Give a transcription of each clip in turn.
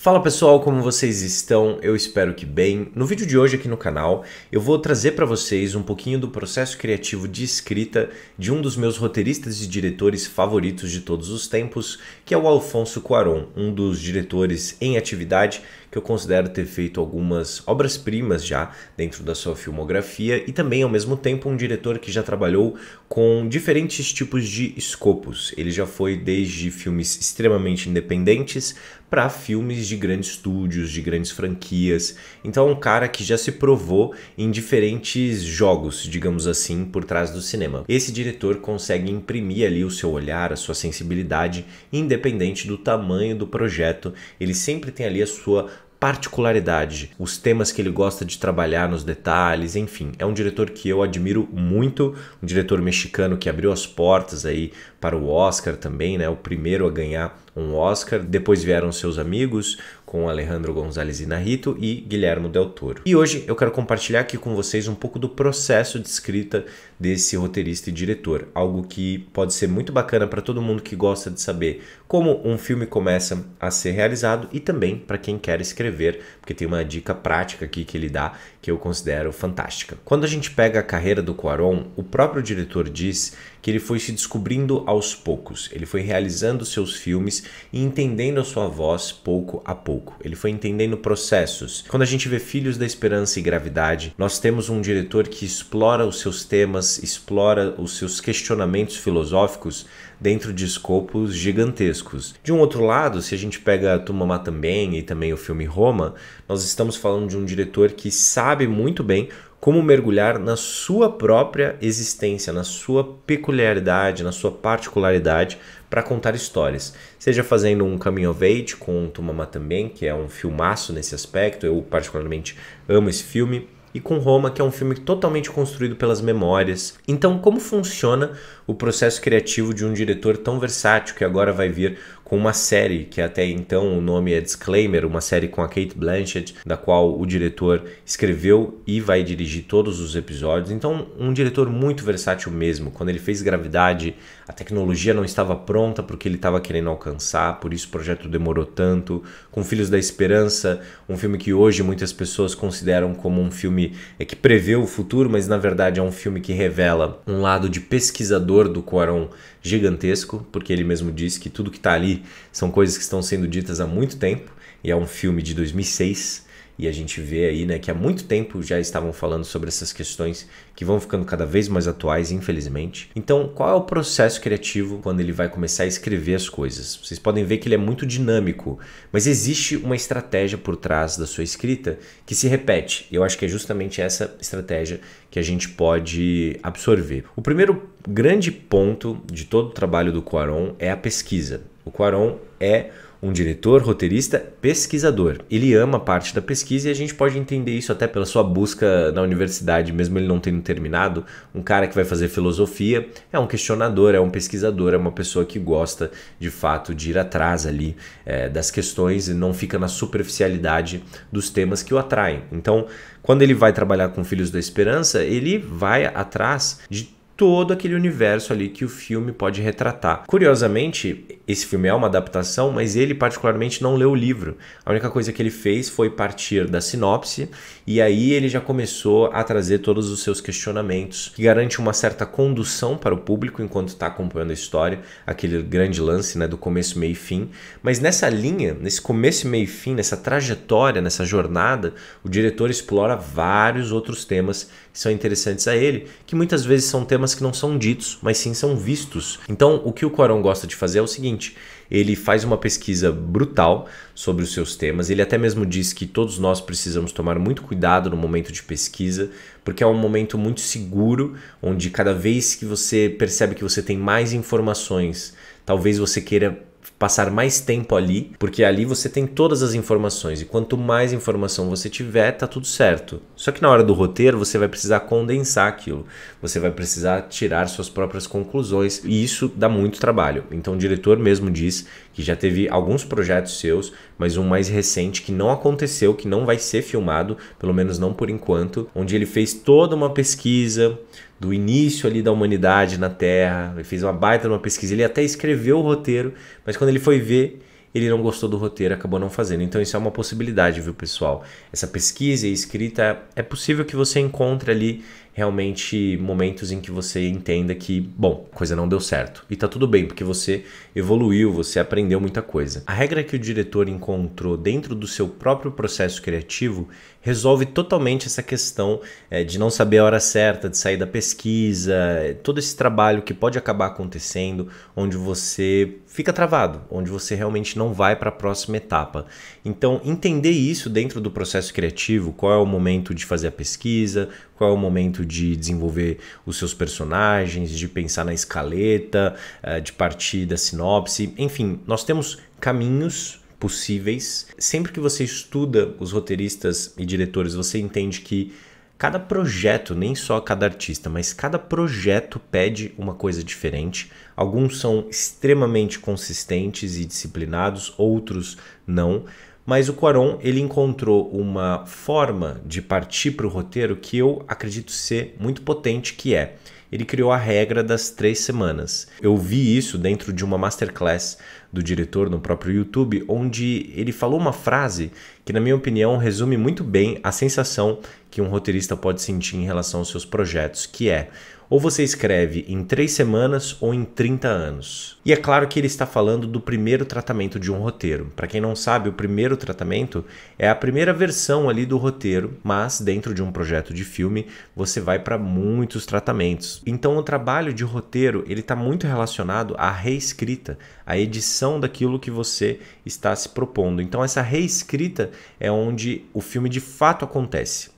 Fala pessoal, como vocês estão? Eu espero que bem. No vídeo de hoje aqui no canal, eu vou trazer para vocês um pouquinho do processo criativo de escrita de um dos meus roteiristas e diretores favoritos de todos os tempos, que é o Alfonso Cuaron, um dos diretores em atividade que eu considero ter feito algumas obras-primas já dentro da sua filmografia e também, ao mesmo tempo, um diretor que já trabalhou com diferentes tipos de escopos. Ele já foi desde filmes extremamente independentes para filmes de grandes estúdios, de grandes franquias. Então, é um cara que já se provou em diferentes jogos, digamos assim, por trás do cinema. Esse diretor consegue imprimir ali o seu olhar, a sua sensibilidade, independente do tamanho do projeto. Ele sempre tem ali a sua particularidade, os temas que ele gosta de trabalhar nos detalhes, enfim, é um diretor que eu admiro muito, um diretor mexicano que abriu as portas aí para o Oscar também, né? O primeiro a ganhar um Oscar. Depois vieram seus amigos, com Alejandro Gonzalez Inarrito e Guilhermo Del Toro. E hoje eu quero compartilhar aqui com vocês um pouco do processo de escrita desse roteirista e diretor, algo que pode ser muito bacana para todo mundo que gosta de saber como um filme começa a ser realizado e também para quem quer escrever, porque tem uma dica prática aqui que ele dá que eu considero fantástica. Quando a gente pega a carreira do Cuaron, o próprio diretor diz que ele foi se descobrindo aos poucos. Ele foi realizando seus filmes e entendendo a sua voz pouco a pouco. Ele foi entendendo processos. Quando a gente vê Filhos da Esperança e Gravidade, nós temos um diretor que explora os seus temas, explora os seus questionamentos filosóficos dentro de escopos gigantescos. De um outro lado, se a gente pega mamá também e também o filme Roma, nós estamos falando de um diretor que sabe muito bem como mergulhar na sua própria existência, na sua peculiaridade, na sua particularidade para contar histórias. Seja fazendo um caminho of age com Tomama também, que é um filmaço nesse aspecto, eu particularmente amo esse filme, e com Roma, que é um filme totalmente construído pelas memórias. Então, como funciona o processo criativo de um diretor tão versátil que agora vai vir com uma série que até então o nome é Disclaimer, uma série com a Kate Blanchett, da qual o diretor escreveu e vai dirigir todos os episódios. Então, um diretor muito versátil mesmo. Quando ele fez Gravidade, a tecnologia não estava pronta porque ele estava querendo alcançar, por isso o projeto demorou tanto. Com Filhos da Esperança, um filme que hoje muitas pessoas consideram como um filme é, que prevê o futuro, mas na verdade é um filme que revela um lado de pesquisador do Quaron gigantesco, porque ele mesmo disse que tudo que está ali são coisas que estão sendo ditas há muito tempo, e é um filme de 2006, e a gente vê aí né, que há muito tempo já estavam falando sobre essas questões que vão ficando cada vez mais atuais, infelizmente. Então, qual é o processo criativo quando ele vai começar a escrever as coisas? Vocês podem ver que ele é muito dinâmico, mas existe uma estratégia por trás da sua escrita que se repete. E eu acho que é justamente essa estratégia que a gente pode absorver. O primeiro grande ponto de todo o trabalho do Quaron é a pesquisa. O Quaron é um diretor, roteirista, pesquisador. Ele ama parte da pesquisa e a gente pode entender isso até pela sua busca na universidade, mesmo ele não tendo terminado. Um cara que vai fazer filosofia é um questionador, é um pesquisador, é uma pessoa que gosta de fato de ir atrás ali é, das questões e não fica na superficialidade dos temas que o atraem. Então, quando ele vai trabalhar com Filhos da Esperança, ele vai atrás de todo aquele universo ali que o filme pode retratar. Curiosamente, esse filme é uma adaptação, mas ele particularmente não leu o livro. A única coisa que ele fez foi partir da sinopse e aí ele já começou a trazer todos os seus questionamentos, que garante uma certa condução para o público enquanto está acompanhando a história, aquele grande lance né, do começo, meio e fim. Mas nessa linha, nesse começo, meio e fim, nessa trajetória, nessa jornada, o diretor explora vários outros temas que são interessantes a ele, que muitas vezes são temas que não são ditos, mas sim são vistos. Então, o que o Quaron gosta de fazer é o seguinte: ele faz uma pesquisa brutal sobre os seus temas. Ele até mesmo diz que todos nós precisamos tomar muito cuidado no momento de pesquisa, porque é um momento muito seguro, onde cada vez que você percebe que você tem mais informações, talvez você queira passar mais tempo ali, porque ali você tem todas as informações e quanto mais informação você tiver, tá tudo certo. Só que na hora do roteiro você vai precisar condensar aquilo, você vai precisar tirar suas próprias conclusões e isso dá muito trabalho. Então o diretor mesmo diz que já teve alguns projetos seus, mas um mais recente que não aconteceu, que não vai ser filmado, pelo menos não por enquanto, onde ele fez toda uma pesquisa do início ali da humanidade na Terra. Ele fez uma baita uma pesquisa, ele até escreveu o roteiro, mas quando ele foi ver, ele não gostou do roteiro, acabou não fazendo. Então isso é uma possibilidade, viu, pessoal? Essa pesquisa e escrita é possível que você encontre ali realmente momentos em que você entenda que, bom, coisa não deu certo. E tá tudo bem, porque você evoluiu, você aprendeu muita coisa. A regra que o diretor encontrou dentro do seu próprio processo criativo resolve totalmente essa questão é, de não saber a hora certa, de sair da pesquisa, eh, todo esse trabalho que pode acabar acontecendo, onde você fica travado, onde você realmente não vai para a próxima etapa. Então, entender isso dentro do processo criativo, qual é o momento de fazer a pesquisa, qual é o momento de desenvolver os seus personagens, de pensar na escaleta, eh, de partir da sinopse. Enfim, nós temos caminhos possíveis. Sempre que você estuda os roteiristas e diretores, você entende que cada projeto, nem só cada artista, mas cada projeto pede uma coisa diferente. Alguns são extremamente consistentes e disciplinados, outros não. Mas o Quaron ele encontrou uma forma de partir para o roteiro que eu acredito ser muito potente, que é ele criou a regra das três semanas. Eu vi isso dentro de uma masterclass do diretor no próprio YouTube, onde ele falou uma frase que, na minha opinião, resume muito bem a sensação que um roteirista pode sentir em relação aos seus projetos, que é ou você escreve em três semanas ou em 30 anos. E é claro que ele está falando do primeiro tratamento de um roteiro. Para quem não sabe, o primeiro tratamento é a primeira versão ali do roteiro, mas dentro de um projeto de filme você vai para muitos tratamentos. Então o trabalho de roteiro ele está muito relacionado à reescrita, a edição daquilo que você está se propondo. Então, essa reescrita é onde o filme de fato acontece.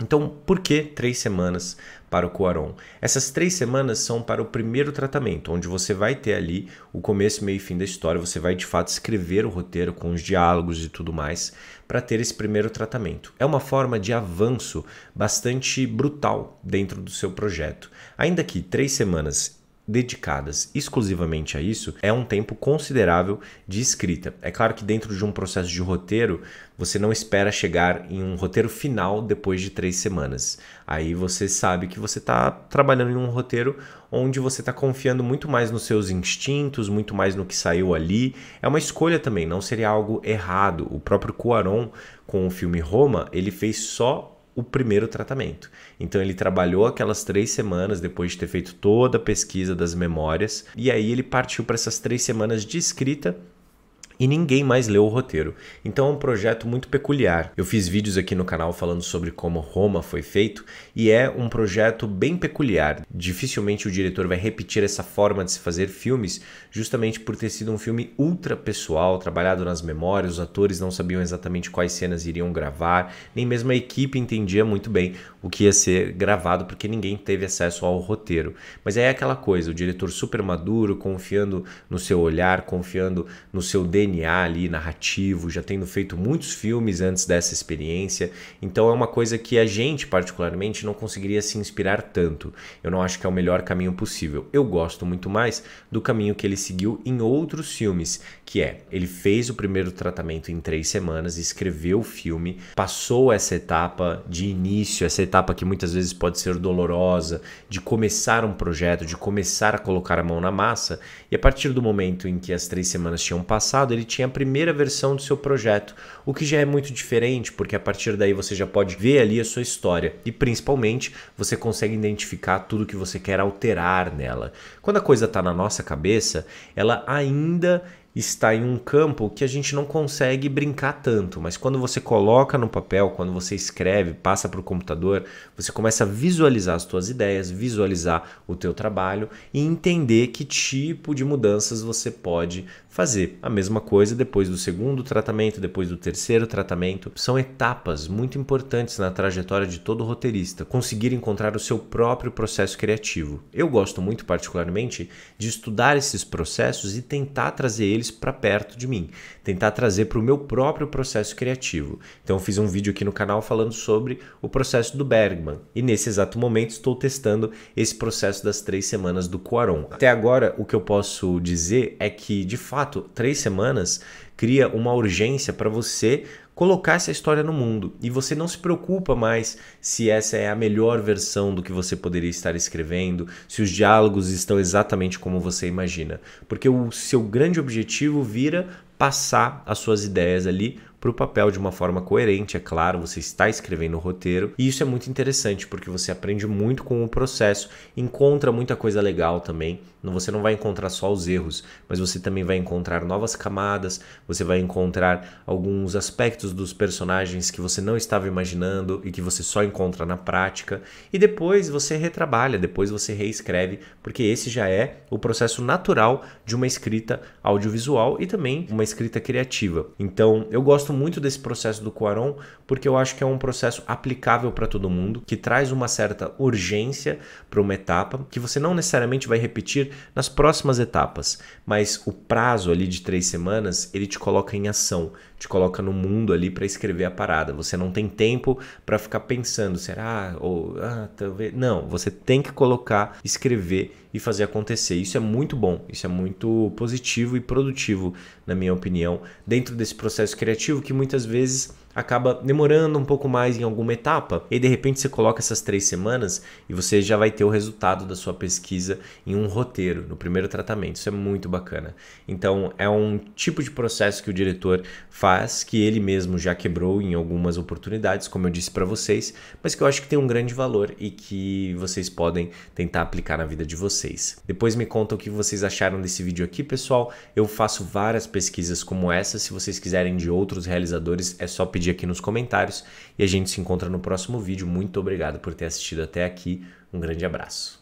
Então, por que três semanas para o Cuaron? Essas três semanas são para o primeiro tratamento, onde você vai ter ali o começo, meio e fim da história, você vai de fato escrever o roteiro com os diálogos e tudo mais, para ter esse primeiro tratamento. É uma forma de avanço bastante brutal dentro do seu projeto. Ainda que três semanas dedicadas exclusivamente a isso é um tempo considerável de escrita. É claro que dentro de um processo de roteiro, você não espera chegar em um roteiro final depois de três semanas. Aí você sabe que você está trabalhando em um roteiro onde você está confiando muito mais nos seus instintos, muito mais no que saiu ali. É uma escolha também, não seria algo errado. O próprio Cuaron, com o filme Roma, ele fez só o primeiro tratamento. Então ele trabalhou aquelas três semanas depois de ter feito toda a pesquisa das memórias, e aí ele partiu para essas três semanas de escrita e ninguém mais leu o roteiro. Então é um projeto muito peculiar. Eu fiz vídeos aqui no canal falando sobre como Roma foi feito e é um projeto bem peculiar. Dificilmente o diretor vai repetir essa forma de se fazer filmes, justamente por ter sido um filme ultra pessoal, trabalhado nas memórias, os atores não sabiam exatamente quais cenas iriam gravar, nem mesmo a equipe entendia muito bem o que ia ser gravado porque ninguém teve acesso ao roteiro. Mas é aquela coisa, o diretor super maduro, confiando no seu olhar, confiando no seu dedo DNA ali narrativo, já tendo feito muitos filmes antes dessa experiência. Então é uma coisa que a gente, particularmente, não conseguiria se inspirar tanto. Eu não acho que é o melhor caminho possível. Eu gosto muito mais do caminho que ele seguiu em outros filmes, que é ele fez o primeiro tratamento em três semanas, escreveu o filme, passou essa etapa de início, essa etapa que muitas vezes pode ser dolorosa, de começar um projeto, de começar a colocar a mão na massa, e a partir do momento em que as três semanas tinham passado, ele tinha a primeira versão do seu projeto, o que já é muito diferente, porque a partir daí você já pode ver ali a sua história e principalmente você consegue identificar tudo que você quer alterar nela. Quando a coisa está na nossa cabeça, ela ainda está em um campo que a gente não consegue brincar tanto, mas quando você coloca no papel, quando você escreve, passa para o computador, você começa a visualizar as suas ideias, visualizar o teu trabalho e entender que tipo de mudanças você pode fazer. A mesma coisa depois do segundo tratamento, depois do terceiro tratamento, são etapas muito importantes na trajetória de todo roteirista, conseguir encontrar o seu próprio processo criativo. Eu gosto muito particularmente de estudar esses processos e tentar trazer eles eles para perto de mim, tentar trazer para o meu próprio processo criativo. Então, eu fiz um vídeo aqui no canal falando sobre o processo do Bergman, e nesse exato momento estou testando esse processo das três semanas do Quaron. Até agora, o que eu posso dizer é que, de fato, três semanas cria uma urgência para você colocar essa história no mundo. E você não se preocupa mais se essa é a melhor versão do que você poderia estar escrevendo, se os diálogos estão exatamente como você imagina. Porque o seu grande objetivo vira passar as suas ideias ali para o papel de uma forma coerente, é claro, você está escrevendo o roteiro, e isso é muito interessante porque você aprende muito com o processo, encontra muita coisa legal também. Você não vai encontrar só os erros, mas você também vai encontrar novas camadas, você vai encontrar alguns aspectos dos personagens que você não estava imaginando e que você só encontra na prática, e depois você retrabalha, depois você reescreve, porque esse já é o processo natural de uma escrita audiovisual e também uma escrita criativa. Então, eu gosto gosto muito desse processo do Quaron porque eu acho que é um processo aplicável para todo mundo, que traz uma certa urgência para uma etapa, que você não necessariamente vai repetir nas próximas etapas, mas o prazo ali de três semanas ele te coloca em ação, te coloca no mundo ali para escrever a parada. Você não tem tempo para ficar pensando, será? Ou ah, talvez. Não, você tem que colocar, escrever e fazer acontecer. Isso é muito bom, isso é muito positivo e produtivo, na minha opinião, dentro desse processo criativo que muitas vezes acaba demorando um pouco mais em alguma etapa. E de repente você coloca essas três semanas e você já vai ter o resultado da sua pesquisa em um roteiro, no primeiro tratamento. Isso é muito bacana. Então é um tipo de processo que o diretor faz, que ele mesmo já quebrou em algumas oportunidades, como eu disse para vocês, mas que eu acho que tem um grande valor e que vocês podem tentar aplicar na vida de vocês. Depois me conta o que vocês acharam desse vídeo aqui, pessoal. Eu faço várias pesquisas como essa. Se vocês quiserem de outros realizadores, é só pedir aqui nos comentários. E a gente se encontra no próximo vídeo. Muito obrigado por ter assistido até aqui. Um grande abraço.